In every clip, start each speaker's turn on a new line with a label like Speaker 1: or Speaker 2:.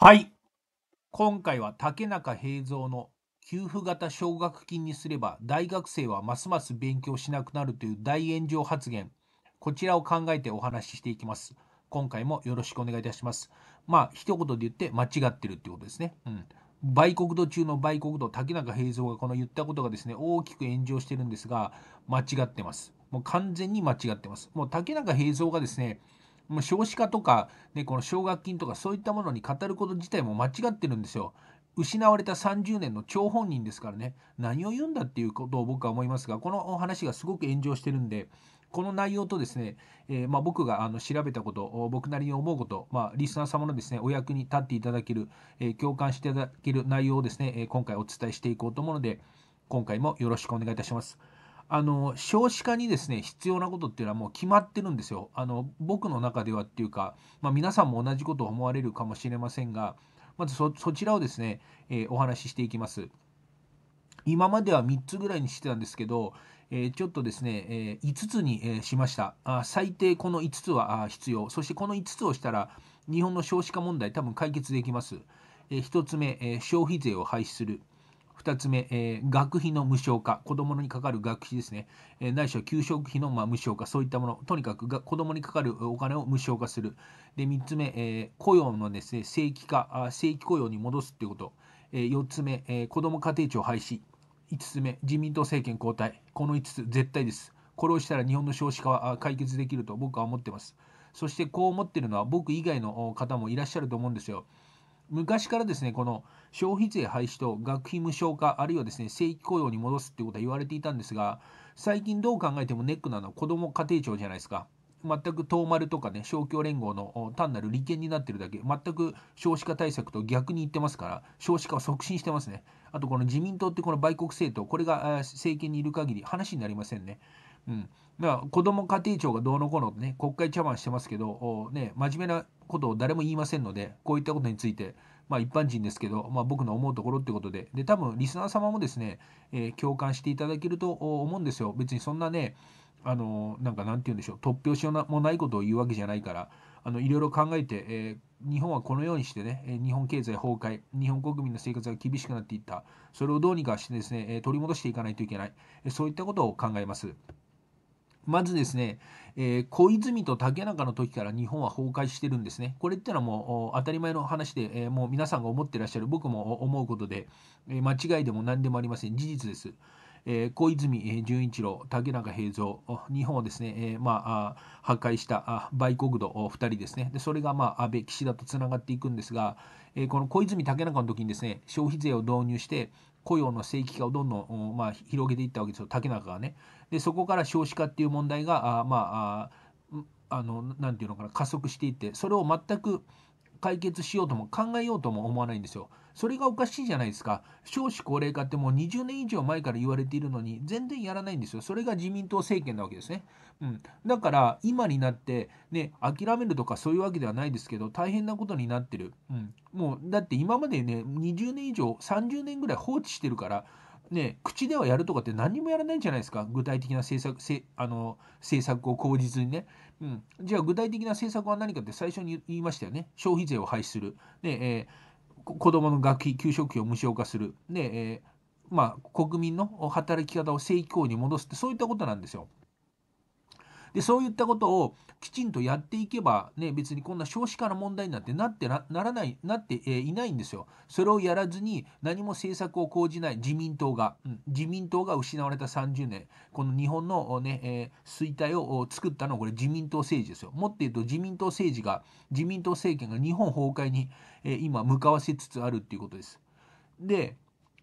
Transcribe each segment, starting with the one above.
Speaker 1: はい。今回は竹中平蔵の給付型奨学金にすれば大学生はますます勉強しなくなるという大炎上発言。こちらを考えてお話ししていきます。今回もよろしくお願いいたします。まあ、一言で言って間違ってるってことですね。うん。売国土中の売国土竹中平蔵がこの言ったことがですね、大きく炎上してるんですが、間違ってます。もう完全に間違ってます。もう竹中平蔵がですね、もう少子化とか、ね、この奨学金とかそういったものに語ること自体も間違ってるんですよ。失われた30年の張本人ですからね何を言うんだっていうことを僕は思いますがこのお話がすごく炎上してるんでこの内容とですね、えー、まあ、僕があの調べたこと僕なりに思うこと、まあ、リスナー様のですねお役に立っていただける、えー、共感していただける内容をですね、え今回お伝えしていこうと思うので今回もよろしくお願いいたします。あの少子化にですね必要なことっていうのはもう決まってるんですよ。あの僕の中ではっていうか、まあ、皆さんも同じことを思われるかもしれませんがまずそちらをですね、えー、お話ししていきます。今までは3つぐらいにしてたんですけど、えー、ちょっとですね、えー、5つに、えしましたあ。最低この5つはあ必要。そしてこの5つをしたら日本の少子化問題多分解決できます。え1つ目、え消費税を廃止する。2つ目、えー、学費の無償化、子どもにかかる学費ですね、えー、ないしは給食費のまあ無償化、そういったもの、とにかくが子どもにかかるお金を無償化する、で3つ目、えー、雇用のです、ね、正規化正規雇用に戻すということ、えー、4つ目、えー、子ども家庭庁廃止、5つ目、自民党政権交代、この5つ、絶対です。これをしたら日本の少子化は解決できると僕は思ってます。そしてこう思ってるのは僕以外の方もいらっしゃると思うんですよ。昔からですね、この消費税廃止と学費無償化、あるいはですね、正規雇用に戻すっていうことは言われていたんですが、最近どう考えてもネックなのは子ども家庭庁じゃないですか。全く東丸とかね、勝共連合の単なる利権になってるだけ、全く少子化対策と逆に言ってますから、少子化を促進してますね。あと、この自民党ってこの売国政党、これが政権にいる限り話になりませんね。うん、だから子ども家庭庁がどうのこうのね、国会茶番してますけど、ね、真面目なことを誰も言いませんので、こういったことについて、まあ、一般人ですけど、まあ、僕の思うところってことで、で、多分リスナー様もですね、えー、共感していただけると思うんですよ。別にそんなね、あのなんかなんて言うんでしょう、突拍子もないことを言うわけじゃないから、あのいろいろ考えて、えー、日本はこのようにしてね、日本経済崩壊、日本国民の生活が厳しくなっていった、それをどうにかしてですね、取り戻していかないといけない、そういったことを考えます。まずですね、えー、小泉と竹中の時から日本は崩壊してるんですね。これっていうのはもう当たり前の話で、えー、もう皆さんが思ってらっしゃる、僕も思うことで、えー、間違いでも何でもありません、事実です。え小泉純一郎、竹中平蔵、日本をですね、えまあ、破壊した売国土2人ですねで、それが、まあ、安倍、岸田とつながっていくんですが、えこの小泉、竹中の時にですね消費税を導入して、雇用の正規化をどんどん、まあ、広げていったわけですよ竹中がね。でそこから少子化っていう問題があまあああのなんていうのかな加速していってそれを全く解決しようとも考えようとも思わないんですよ。それがおかしいじゃないですか。少子高齢化ってもう20年以上前から言われているのに全然やらないんですよ。それが自民党政権なわけですね。うん、だから今になってね、諦めるとかそういうわけではないですけど、大変なことになってる。うん、もうだって今までね、20年以上、30年ぐらい放置してるから、ね、口ではやるとかって何もやらないじゃないですか、具体的な政策せあの政策を口実にね。うん、じゃあ具体的な政策は何かって最初に言いましたよね消費税を廃止する、で、えー、子どもの学費給食費を無償化する、で、えー、まあ、国民の働き方を正規雇に戻すってそういったことなんですよ。でそういったことをきちんとやっていけば、ね、別にこんな少子化の問題になってなってならないなって、えいないんですよ。それをやらずに何も政策を講じない自民党が、うん、自民党が失われた30年この日本のね、え衰退を作ったのはこれ自民党政治ですよ。もっと言うと自民党政治が自民党政権が日本崩壊に、え今向かわせつつあるっていうことです。で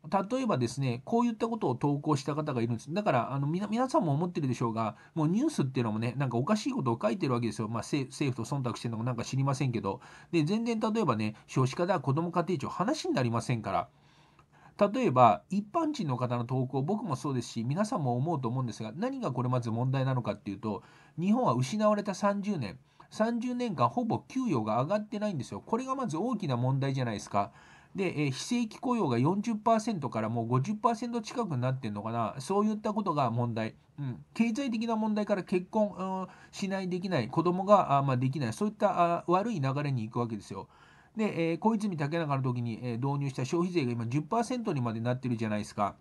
Speaker 1: 例えばですね、こういったことを投稿した方がいるんです。だから、あの皆さんも思ってるでしょうが、もうニュースっていうのもね、なんかおかしいことを書いてるわけですよ。まあ、政府と忖度してるのもなんか知りませんけど。で、全然例えばね、少子化だ、子ども家庭庁、話になりませんから。例えば、一般人の方の投稿、僕もそうですし、皆さんも思うと思うんですが、何がこれまず問題なのかっていうと、日本は失われた30年、30年間ほぼ給与が上がってないんですよ。これがまず大きな問題じゃないですか。で、え非正規雇用が40%からもう50%近くになってるのかな、そういったことが問題、うん、経済的な問題から結婚、うん、しない、できない、子供があまあ、できない、そういったあ悪い流れに行くわけですよ。で、え小泉竹中の時に、え導入した消費税が今10%にまでなってるじゃないですか。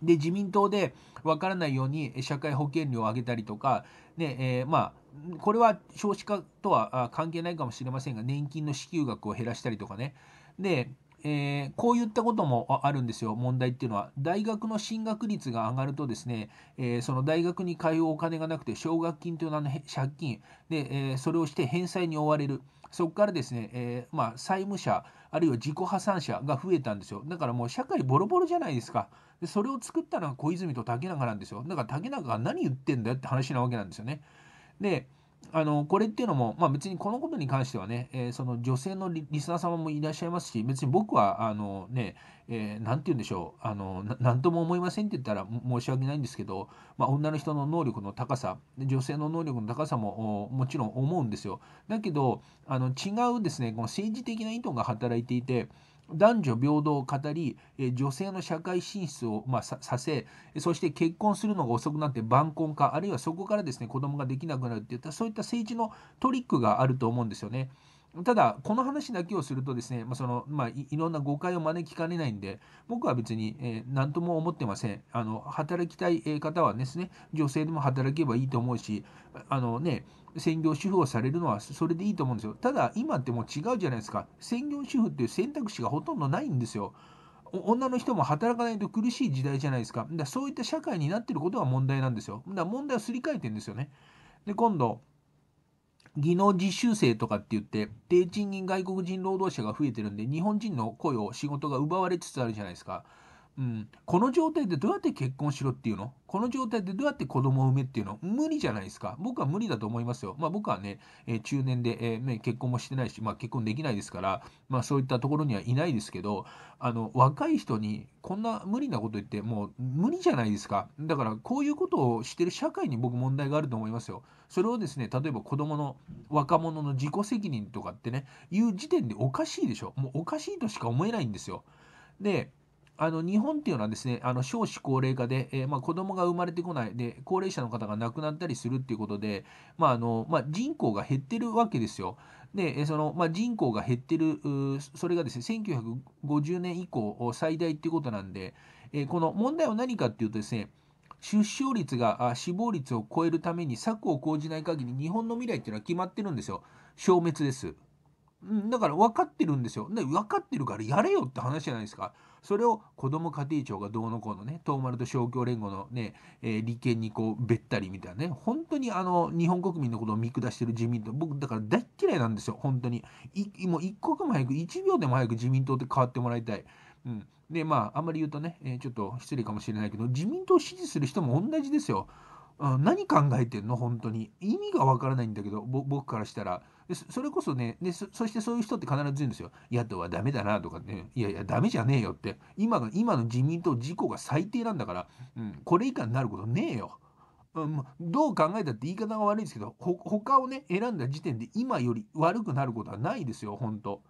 Speaker 1: で、自民党で分からないように社会保険料を上げたりとか、ねえー、まあ、これは少子化とは関係ないかもしれませんが、年金の支給額を減らしたりとかね、で、えー、こういったこともあるんですよ、問題っていうのは。大学の進学率が上がるとですね、えー、その大学に通うお金がなくて、奨学金という名の借金で、えー、それをして返済に追われる。そこからですね、えまあ、債務者、あるいは自己破産者が増えたんですよ。だからもう社会ボロボロじゃないですか。でそれを作ったのは小泉と竹中なんですよ。だから竹中が何言ってんだよって話なわけなんですよね。で、あのこれっていうのも、まあ、別にこのことに関してはね、えー、その女性のリスナー様もいらっしゃいますし、別に僕は、あのね、えー、て言うんでしょうあのな、とも思いませんって言ったら申し訳ないんですけど、まあ、女の人の能力の高さ、女性の能力の高さももちろん思うんですよ。だけど、あの違うですね、この政治的な意図が働いていて、男女平等を語り、女性の社会進出を、まあ、させ、そして結婚するのが遅くなって晩婚化、あるいはそこからですね子供ができなくなるっていった、そういった政治のトリックがあると思うんですよね。ただ、この話だけをするとですね、まあ、そのまあ、いろんな誤解を招きかねないんで、僕は別に、えー、何とも思ってません。あの働きたい方はですね、女性でも働けばいいと思うし、あのね、専業主婦をされるのはそれでいいと思うんですよ。ただ、今ってもう違うじゃないですか。専業主婦っていう選択肢がほとんどないんですよ。女の人も働かないと苦しい時代じゃないですか。だそういった社会になってることが問題なんですよ。だ問題をすり替えてんですよね。で、今度、技能実習生とかって言って、低賃金外国人労働者が増えてるんで、日本人の雇用、仕事が奪われつつあるじゃないですか。うん、この状態でどうやって結婚しろっていうのこの状態でどうやって子供を産めっていうの無理じゃないですか。僕は無理だと思いますよ。まあ僕はね、えー、中年で、えー、結婚もしてないし、まあ結婚できないですから、まあそういったところにはいないですけど、あの、若い人にこんな無理なこと言ってもう無理じゃないですか。だからこういうことをしてる社会に僕問題があると思いますよ。それをですね、例えば子供の若者の自己責任とかってね、いう時点でおかしいでしょ。もうおかしいとしか思えないんですよ。で、あの日本っていうのはですねあの少子高齢化で、えーまあ、子供が生まれてこないで高齢者の方が亡くなったりするっていうことで、まああのまあ、人口が減ってるわけですよ。でそのまあ、人口が減ってるそれがですね1950年以降最大っていうことなんで、えー、この問題は何かっていうとですね出生率が死亡率を超えるために策を講じない限り日本の未来っていうのは決まってるんですよ消滅ですだから分かってるんですよで分かってるからやれよって話じゃないですかそれを子ども家庭庁がどうのこうのね、東丸と勝共連合のね、えー、利権にこうべったりみたいなね、本当にあの、日本国民のことを見下してる自民党、僕だから大っ嫌いなんですよ、本当に。いもう一刻も早く、1秒でも早く自民党って変わってもらいたい。うん、でまああんまり言うとね、えー、ちょっと失礼かもしれないけど自民党を支持する人も同じですよ。うん、何考えてんの本当に意味がわからないんだけど僕からしたらでそれこそねでそしてそういう人って必ず言うんですよ野党はダメだなとかねいやいやダメじゃねえよって今が今の自民党自公が最低なんだから、うん、これ以下になることねえよ。うん、どう考えたって言い方が悪いんですけどほ他をね選んだ時点で今より悪くなることはないですよ本当って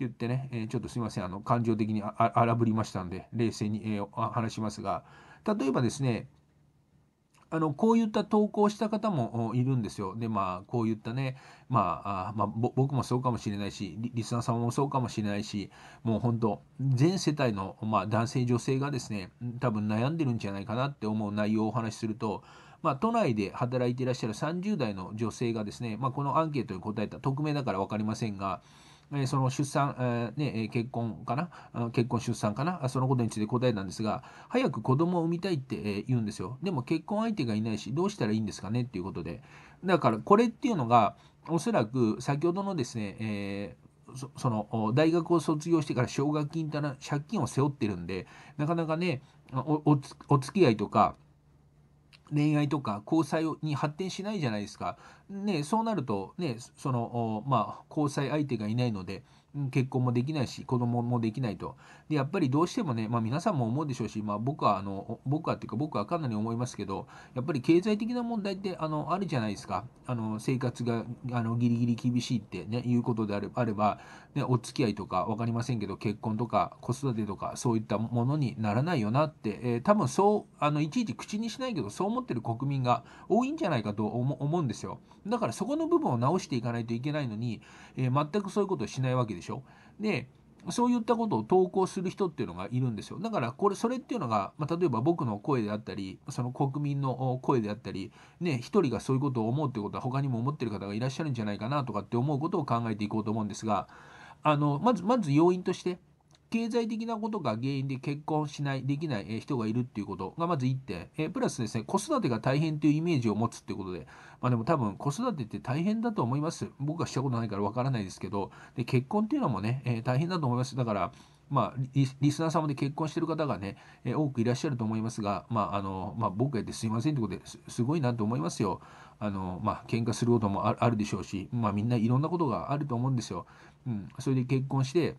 Speaker 1: 言ってね、えー、ちょっとすいませんあの感情的に荒ぶりましたんで冷静に、えー、話しますが例えばですねあのこういった投稿した方もいるんですよ。でまあこういったね、まあ、あまあ、僕もそうかもしれないしリスナーさんもそうかもしれないしもう本当全世帯の、まあ、男性女性がですね多分悩んでるんじゃないかなって思う内容をお話しすると。まあ、都内で働いていらっしゃる30代の女性がですね、まあ、このアンケートに答えた匿名だから分かりませんが、えその出産、えね、結婚かな、結婚、出産かな、そのことについて答えたんですが、早く子供を産みたいって言うんですよ。でも結婚相手がいないし、どうしたらいいんですかねっていうことで。だから、これっていうのが、おそらく先ほどのですね、えーそその大学を卒業してから奨学金だ借金を背負ってるんでなかなかねおお付き合いとか恋愛とか交際に発展しないじゃないですか。ね、そうなると、ね、その、まあ、交際相手がいないので、結婚もできないし、子供もできないと。で、やっぱりどうしてもね、まあ、皆さんも思うでしょうし、まあ、僕は、あの、僕はっていうか、僕はかなり思いますけど、やっぱり経済的な問題って、あの、あるじゃないですか。あの、生活が、あの、ギリギリ厳しいってね、いうことであれあれば、ね、お付き合いとか分かりませんけど、結婚とか子育てとか、そういったものにならないよなって、えー、多分そう、あの、いちいち口にしないけど、そう思ってる国民が多いんじゃないかと思うんですよ。だからそこの部分を直していかないといけないのに、えー、全くそういうことをしないわけでしょ。でそういったことを投稿する人っていうのがいるんですよ。だからこれそれっていうのが、まあ、例えば僕の声であったりその国民の声であったりね一人がそういうことを思うってことは他にも思ってる方がいらっしゃるんじゃないかなとかって思うことを考えていこうと思うんですがあのまずまず要因として経済的なことが原因で結婚しない、できない人がいるっていうことがまず1点。えプラスですね、子育てが大変というイメージを持つっていうことで、まあでも多分子育てって大変だと思います。僕はしたことないからわからないですけど、で結婚っていうのもね、え大変だと思います。だから、まあ、リスナー様で結婚してる方がね、え多くいらっしゃると思いますが、まああのまあ、僕がってすいませんってことですすごいなと思いますよ。あのまあ、喧嘩することもあるでしょうし、まあ、みんないろんなことがあると思うんですよ。うん、それで結婚して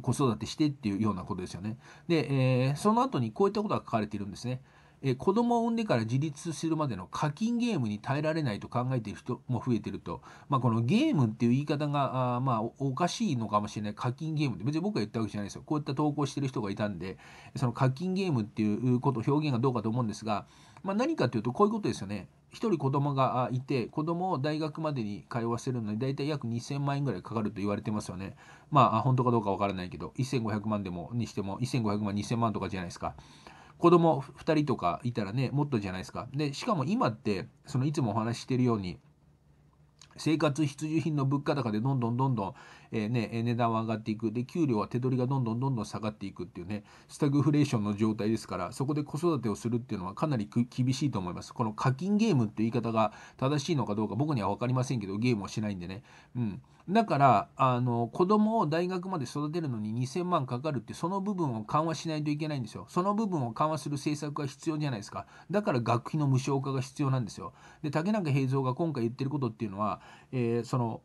Speaker 1: 子育てしてっていうようなことですよね。で、えー、その後にこういったことが書かれているんですね。え子供を産んでから自立するまでの課金ゲームに耐えられないと考えている人も増えていると、まあ、このゲームっていう言い方があまあおかしいのかもしれない課金ゲームって別に僕が言ったわけじゃないですよこういった投稿してる人がいたんでその課金ゲームっていうこと表現がどうかと思うんですが、まあ、何かというとこういうことですよね一人子供がいて子供を大学までに通わせるのに大体約2000万円ぐらいかかると言われてますよねまあ本当かどうかわからないけど1500万でもにしても1500万2000万とかじゃないですか。子供2人とかいたらね、もっとじゃないですか。で、しかも今って、そのいつもお話ししてるように、生活必需品の物価高でどんどんどんどん、えー、ね、値段は上がっていく。で、給料は手取りがどんどんどんどん下がっていくっていうね、スタグフレーションの状態ですから、そこで子育てをするっていうのはかなり厳しいと思います。この課金ゲームっていう言い方が正しいのかどうか僕には分かりませんけど、ゲームはしないんでね。うん。だからあの子供を大学まで育てるのに2000万かかるってその部分を緩和しないといけないんですよその部分を緩和する政策が必要じゃないですかだから学費の無償化が必要なんですよで竹中平蔵が今回言ってることっていうのは、えー、その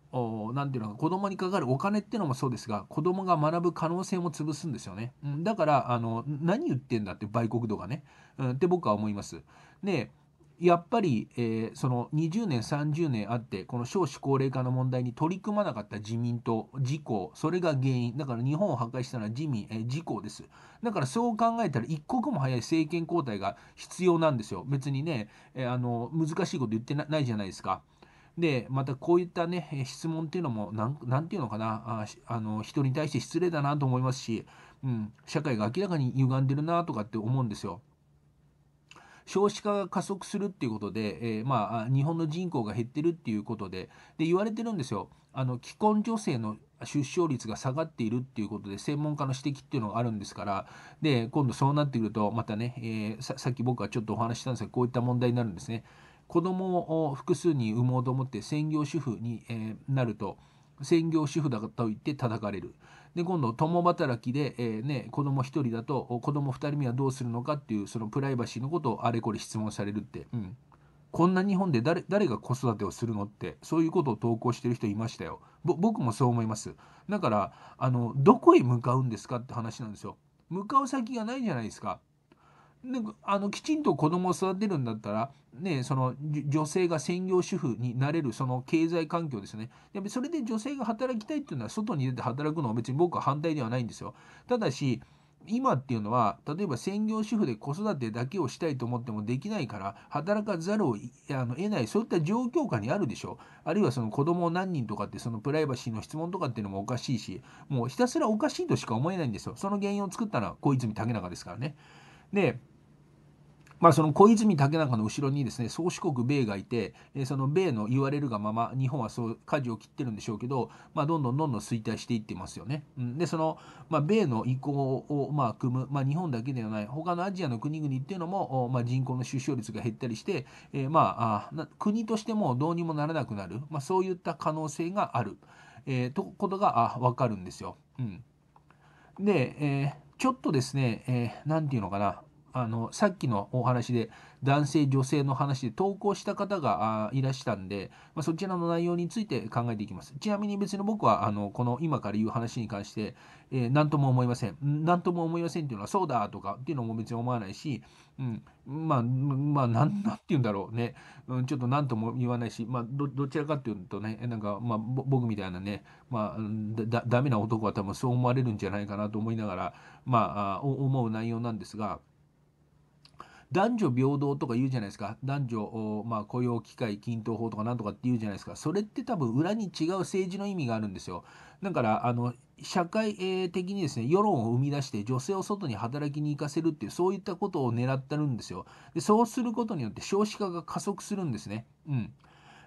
Speaker 1: 何ていうのか子供にかかるお金っていうのもそうですが子供が学ぶ可能性も潰すんですよね、うん、だからあの何言ってんだって売国度がね、うん、って僕は思いますでやっぱり、えー、その20年、30年あって、この少子高齢化の問題に取り組まなかった自民党、自公、それが原因、だから日本を破壊したのは自民、えー、自公です。だからそう考えたら、一刻も早い政権交代が必要なんですよ。別にね、えー、あの難しいこと言ってないじゃないですか。で、またこういったね、質問っていうのも、なんていうのかなあ、あの人に対して失礼だなと思いますし、うん、社会が明らかに歪んでるなとかって思うんですよ。少子化が加速するっていうことで、えー、まあ、日本の人口が減ってるっていうことでで言われてるんですよ。あの既婚女性の出生率が下がっているっていうことで専門家の指摘っていうのがあるんですからで今度そうなってくるとまたね、えー、さっき僕はちょっとお話ししたんですがこういった問題になるんですね子供を複数に産もうと思って専業主婦に、えなると専業主婦だと言って叩かれるで今度共働きで、えーね、子供1人だと子供2人目はどうするのかっていうそのプライバシーのことをあれこれ質問されるって、うん、こんな日本で誰誰が子育てをするのってそういうことを投稿してる人いましたよ僕もそう思いますだからあのどこへ向かうんですかって話なんですよ向かう先がないじゃないですかあのきちんと子供を育てるんだったら、ね、その女性が専業主婦になれるその経済環境ですねやっぱそれで女性が働きたいっていうのは外に出て働くのは別に僕は反対ではないんですよただし今っていうのは例えば専業主婦で子育てだけをしたいと思ってもできないから働かざるをあの得ないそういった状況下にあるでしょあるいはその子供を何人とかってそのプライバシーの質問とかっていうのもおかしいしもうひたすらおかしいとしか思えないんですよその原因を作ったのは小泉竹中ですからねでまあ、その小泉竹中の後ろにですね宗主国米がいて、えその米の言われるがまま日本はそう舵を切ってるんでしょうけど、まあ、どんどんどんどん衰退していってますよね。うん、でその、まあ、米の意向を、まあ、組む、まあ、日本だけではない他のアジアの国々っていうのも、まあ、人口の出生率が減ったりして、えー、まあ国としてもどうにもならなくなる、まあ、そういった可能性がある、えー、とことがあ分かるんですよ。うん、で、えーちょっとですね、えー、て言うのかな、あのさっきのお話で男性女性の話で投稿した方がいらしたんで、まあ、そちらの内容について考えていきますちなみに別に僕はあのこの今から言う話に関して、えー、何とも思いません何とも思いませんっていうのはそうだとかっていうのも別に思わないし、うん、まあまあ何て言うんだろうね、うん、ちょっと何とも言わないし、まあ、どちらかっていうとねなんか、まあ、僕みたいなね、まあ、だダメな男は多分そう思われるんじゃないかなと思いながら、まあ、思う内容なんですが。男女平等とか言うじゃないですか男女、まあ、雇用機会均等法とかなんとかって言うじゃないですかそれって多分裏に違う政治の意味があるんですよだからあの社会的にですね世論を生み出して女性を外に働きに行かせるっていうそういったことを狙ってるんですよでそうすることによって少子化が加速するんですねうん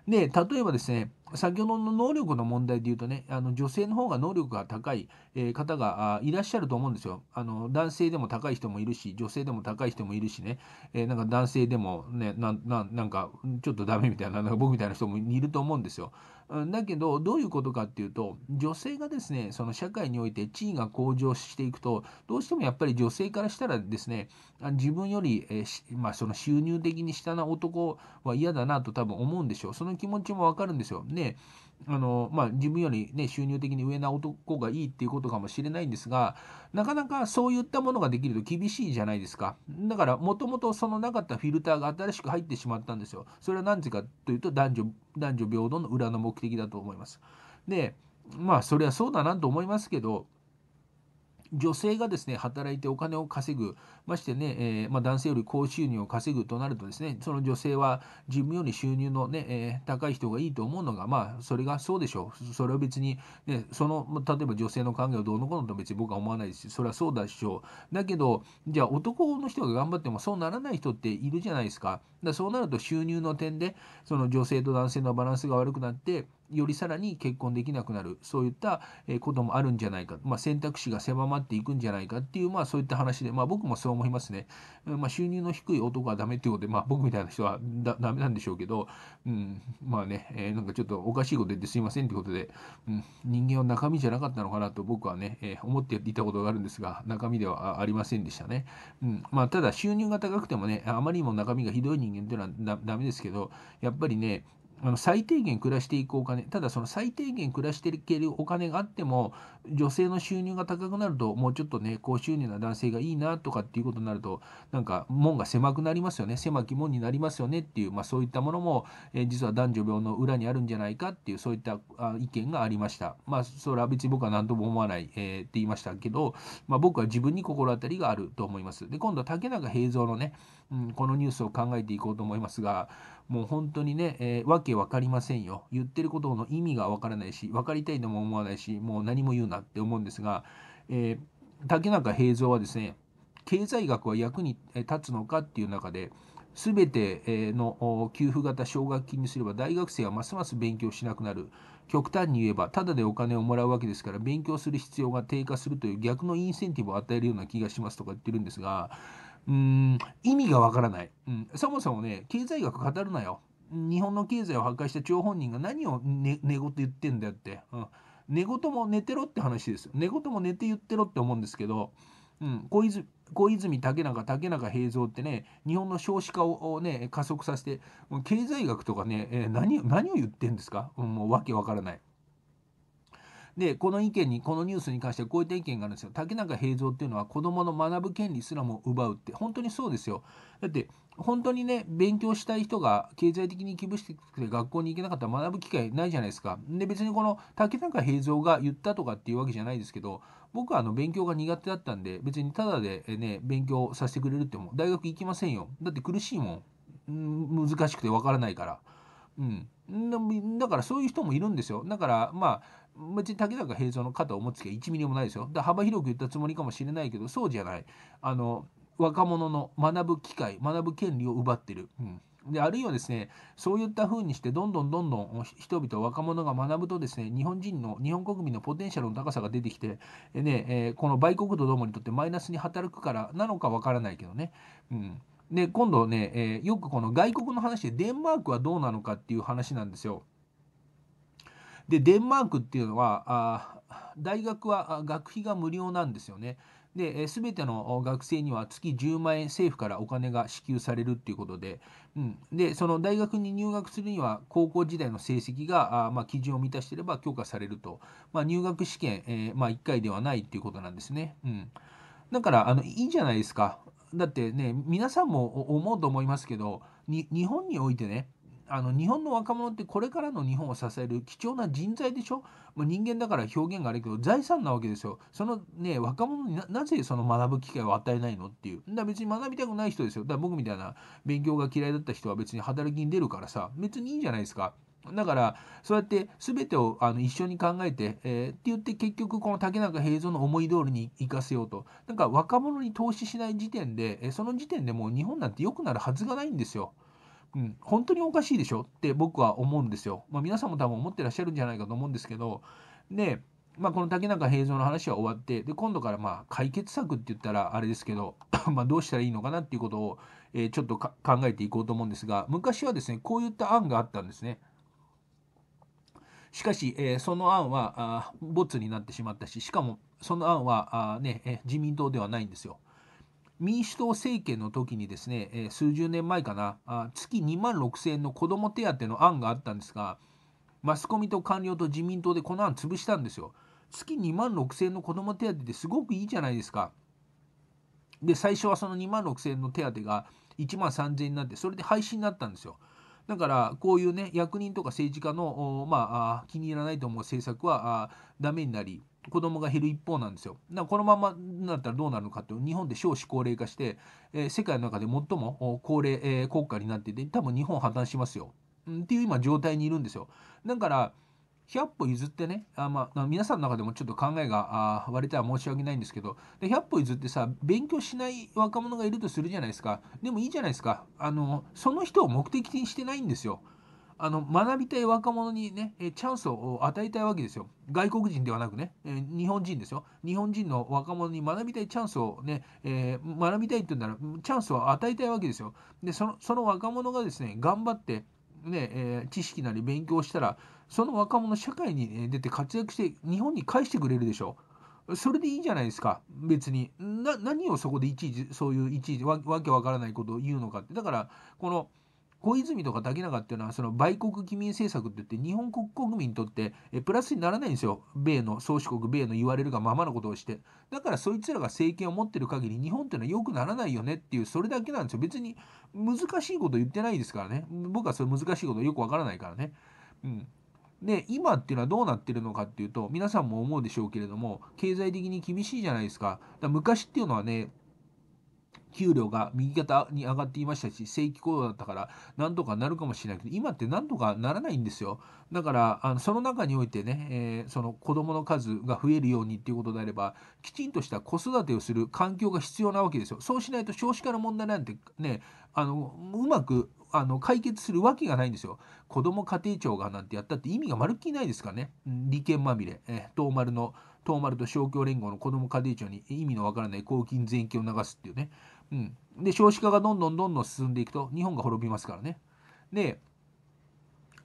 Speaker 1: で例えばですね先ほどの能力の問題で言うとね、あの女性の方が能力が高い、え方がいらっしゃると思うんですよあの。男性でも高い人もいるし、女性でも高い人もいるしね、えー、なんか男性でもね、なんかちょっとダメみたいな、なんか僕みたいな人もいると思うんですよ。だけど、どういうことかっていうと、女性がですね、その社会において地位が向上していくと、どうしてもやっぱり女性からしたらですね、自分より、えー、まあ、その収入的に下な男は嫌だなと多分思うんでしょう。その気持ちもわかるんですよ。ねあのまあ、自分より、ね、収入的に上な男がいいっていうことかもしれないんですがなかなかそういったものができると厳しいじゃないですかだからもともとそのなかったフィルターが新しく入ってしまったんですよそれは何時かというと男女男女平等の裏の目的だと思いますでまあそれはそうだなと思いますけど女性がですね働いてお金を稼ぐましてね、えー、まあ、男性より高収入を稼ぐとなるとですねその女性は自分より収入のね、えー、高い人がいいと思うのがまあそれがそうでしょうそれは別に、ね、その例えば女性の関係をどうのこうのと別に僕は思わないですしそれはそうだしょうだけどじゃあ男の人が頑張ってもそうならない人っているじゃないですかだそうなると収入の点でその女性と男性のバランスが悪くなってよりさらに結婚できなくなるそういったこともあるんじゃないか、まあ、選択肢が狭まっていくんじゃないかっていう、まあ、そういった話で、まあ、僕もそう思いますね、まあ、収入の低い男はダメっていうことで、まあ、僕みたいな人はだダメなんでしょうけど、うん、まあね、えー、なんかちょっとおかしいこと言ってすいませんってことで、うん、人間は中身じゃなかったのかなと僕はね、えー、思っていたことがあるんですが中身ではありませんでしたね、うんまあ、ただ収入が高くてもねあまりにも中身がひどい人間っていうのはダメですけどやっぱりねあの最低限暮らしていくお金ただその最低限暮らしていけるお金があっても女性の収入が高くなるともうちょっとね高収入な男性がいいなとかっていうことになるとなんか門が狭くなりますよね狭き門になりますよねっていう、まあ、そういったものも、えー、実は男女病の裏にあるんじゃないかっていうそういったあ意見がありましたまあそれは別に僕は何とも思わない、えー、って言いましたけど、まあ、僕は自分に心当たりがあると思いますで今度は竹中平蔵のね、うん、このニュースを考えていこうと思いますがもう本当にね、えー、わけわかりませんよ。言ってることの意味がわからないし、分かりたいとも思わないし、もう何も言うなって思うんですが、えー、竹中平蔵はですね、経済学は役に立つのかっていう中で、全ての給付型奨学金にすれば大学生はますます勉強しなくなる。極端に言えば、ただでお金をもらうわけですから、勉強する必要が低下するという逆のインセンティブを与えるような気がしますとか言ってるんですが、うん意味がわからない、うん、そもそもね経済学語るなよ日本の経済を破壊した張本人が何を寝、言言ってんだよって、うん、寝言も寝てろって話です寝言も寝て言ってろって思うんですけど、うん、小泉小泉竹中竹中平蔵ってね日本の少子化をね加速させて経済学とかね、えー、何何を言ってんですか、うん、もうわけわからない。でこの意見にこのニュースに関してはこういった意見があるんですよ竹中平蔵っていうのは子どもの学ぶ権利すらも奪うって本当にそうですよだって本当にね勉強したい人が経済的に厳しくて学校に行けなかったら学ぶ機会ないじゃないですかで別にこの竹中平蔵が言ったとかっていうわけじゃないですけど僕はあの勉強が苦手だったんで別にただでね勉強させてくれるっても大学行きませんよだって苦しいもん難しくてわからないからうんだからそういう人もいるんですよだからまあ別に竹中平蔵の肩を持つ気は1ミリもないですよ。幅広く言ったつもりかもしれないけどそうじゃない。あの若者の学ぶ機会学ぶ権利を奪ってる。うんであるいはですねそういったふうにしてどんどんどんどん人々若者が学ぶとですね日本人の日本国民のポテンシャルの高さが出てきて、ねえー、この売国とどもにとってマイナスに働くからなのかわからないけどね。うんで今度ね、えー、よくこの外国の話でデンマークはどうなのかっていう話なんですよ。でデンマークっていうのはあ大学は学費が無料なんですよね。で、全ての学生には月10万円政府からお金が支給されるっていうことで、うん、で、その大学に入学するには、高校時代の成績が、あまあ、基準を満たしていれば許可されると、まあ、入学試験、えー、まあ、1回ではないっていうことなんですね。うん、だからあの、いいじゃないですか。だってね、皆さんも思うと思いますけど、日本においてね、あの日本の若者ってこれからの日本を支える貴重な人材でしょ、もう人間だから表現があるけど財産なわけですよそのね若者になぜその学ぶ機会を与えないのっていうだ別に学びたくない人ですよだから僕みたいな勉強が嫌いだった人は別に働きに出るからさ別にいいじゃないですかだからそうやって全てをあの一緒に考えて、えー、って言って結局この竹中平蔵の思い通りに生かせようとなんか若者に投資しない時点で、えー、その時点でもう日本なんて良くなるはずがないんですようん、本当におかしいでしょって僕は思うんですよ。まあ、皆さんも多分思ってらっしゃるんじゃないかと思うんですけど、で、まあ、この竹中平蔵の話は終わって、で、今度からまあ解決策って言ったらあれですけど、まどうしたらいいのかなっていうことを、えー、ちょっと考えていこうと思うんですが、昔はですね、こういった案があったんですね。しかし、えー、その案はあボツになってしまったし、しかもその案はあ、ねえ自民党ではないんですよ。民主党政権の時にですね、え数十年前かなあ月2万6000円の子ども手当の案があったんですがマスコミと官僚と自民党でこの案潰したんですよ月2万6000円の子ども手当ってすごくいいじゃないですかで最初はその2万6000円の手当が1万3000円になってそれで廃止になったんですよだからこういうね役人とか政治家のまあ、気に入らないと思う政策はダメになり子供が減る一方なんですよ。だからこのままになったらどうなるのかっていう日本で少子高齢化して、えー、世界の中で最も高齢、えー、国家になってて多分日本破綻しますよ、うん、っていう今状態にいるんですよ。だから100歩譲ってねあ、まあ、皆さんの中でもちょっと考えが割れては申し訳ないんですけどで100歩譲ってさ勉強しない若者がいるとするじゃないですかでもいいじゃないですかあのその人を目的にしてないんですよ。あの学びたい若者にね、チャンスを与えたいわけですよ。外国人ではなくね、日本人ですよ。日本人の若者に学びたいチャンスをね、えー、学びたいって言うんなら、チャンスを与えたいわけですよ。で、そのその若者がですね、頑張って、ねえー、知識なり勉強したら、その若者、社会に出て活躍して、日本に返してくれるでしょう。それでいいじゃないですか、別に。な、何をそこでいちいち、そういういちいちわ、わけわからないことを言うのかって。だから、この、小泉とか竹中っていうのはその売国機民政策って言って日本国国民にとってえプラスにならないんですよ米の宗主国米の言われるがままのことをしてだからそいつらが政権を持ってる限り日本っていうのは良くならないよねっていうそれだけなんですよ別に難しいこと言ってないですからね僕はそれ難しいことよくわからないからね。うんで今っていうのはどうなってるのかっていうと皆さんも思うでしょうけれども経済的に厳しいじゃないですかだ昔っていうのはね給料が右肩に上がっていましたし、正規雇用だったから、なんとかなるかもしれないけど、今ってなんとかならないんですよ。だから、あのその中においてね、えー、その子供の数が増えるようにっていうことであれば、きちんとした子育てをする環境が必要なわけですよ。そうしないと少子化の問題なんてね、あのうまくあの解決するわけがないんですよ。子ども家庭庁がなんてやったって意味がまるっきりないですからね。利権まみれ、えー、東丸の東丸と勝共連合の子ども家庭庁に意味のわからない公金税金を流すっていうね、うん、で少子化がどんどんどんどん進んでいくと日本が滅びますからねで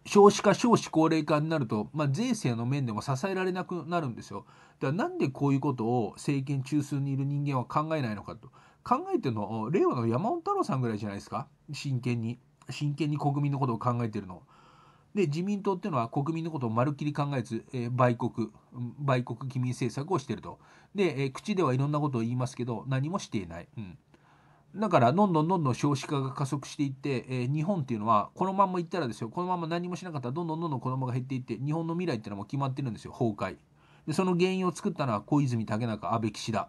Speaker 1: 少子化少子高齢化になると、まあ、税制の面でも支えられなくなるんですよだからなんでこういうことを政権中枢にいる人間は考えないのかと考えてるの令和の山本太郎さんぐらいじゃないですか真剣に真剣に国民のことを考えてるので自民党っていうのは国民のことをまるっきり考えず、えー、売国売国機民政策をしているとで、えー、口ではいろんなことを言いますけど何もしていない、うん、だからどんどんどんどん少子化が加速していって、えー、日本っていうのはこのまんまいったらですよこのまま何もしなかったらどんどんどんどん子供が減っていって日本の未来っていうのはもう決まってるんですよ崩壊でその原因を作ったのは小泉竹中安倍岸田、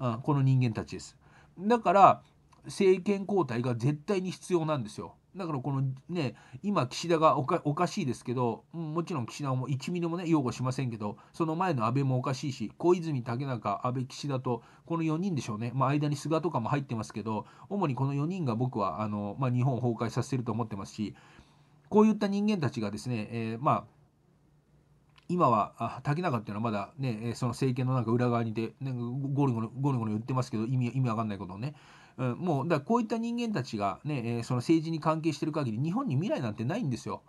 Speaker 1: うん、この人間たちですだから政権交代が絶対に必要なんですよだからこのね、今、岸田がおかしいですけど、もちろん岸田も1ミリもね、擁護しませんけど、その前の安倍もおかしいし、小泉、竹中、安倍、岸田と、この4人でしょうね、まあ、間に菅とかも入ってますけど、主にこの4人が僕はあの、まあ、日本を崩壊させてると思ってますし、こういった人間たちがですね、えー、まあ、今は竹中っていうのはまだねその政権のなんか裏側にいてゴリゴリゴリゴリ言ってますけど意味意味わかんないことをねうん、もうだこういった人間たちがね、えその政治に関係してる限り日本に未来なんてないんですよ。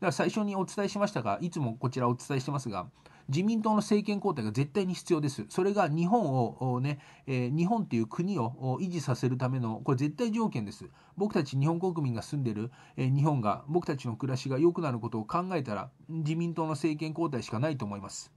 Speaker 1: だから最初にお伝えしましたがいつもこちらお伝えしてますが自民党の政権交代が絶対に必要です。それが日本をね、えー、日本という国を維持させるための、これ絶対条件です。僕たち日本国民が住んでる、えー、日本が、僕たちの暮らしが良くなることを考えたら、自民党の政権交代しかないと思います。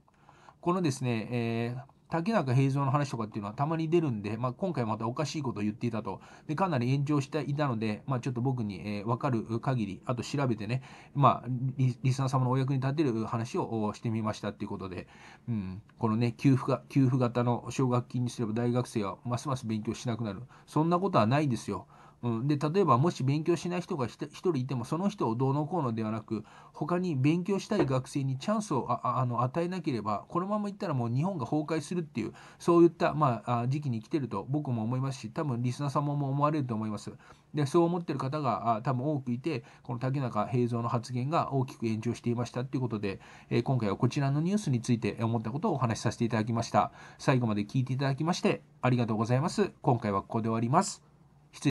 Speaker 1: このですね、えー、竹中平蔵の話とかっていうのはたまに出るんで、まあ、今回またおかしいことを言っていたと。で、かなり炎上していたので、まあ、ちょっと僕に、えー、分かる限り、あと調べてね、まあリ、リスナー様のお役に立てる話をしてみましたっていうことで、うん、このね、給付が、給付型の奨学金にすれば大学生はますます勉強しなくなる。そんなことはないですよ。うん、で例えばもし勉強しない人が1人いてもその人をどうのこうのではなく他に勉強したい学生にチャンスをああの与えなければこのままいったらもう日本が崩壊するっていうそういった、まあ、時期に来てると僕も思いますし多分リスナーさんも思われると思います。でそう思ってる方が多分多くいてこの竹中平蔵の発言が大きく炎上していましたということで、えー、今回はこちらのニュースについて思ったことをお話しさせていただきました最後まで聞いていただきましてありがとうございます今回はここで終わります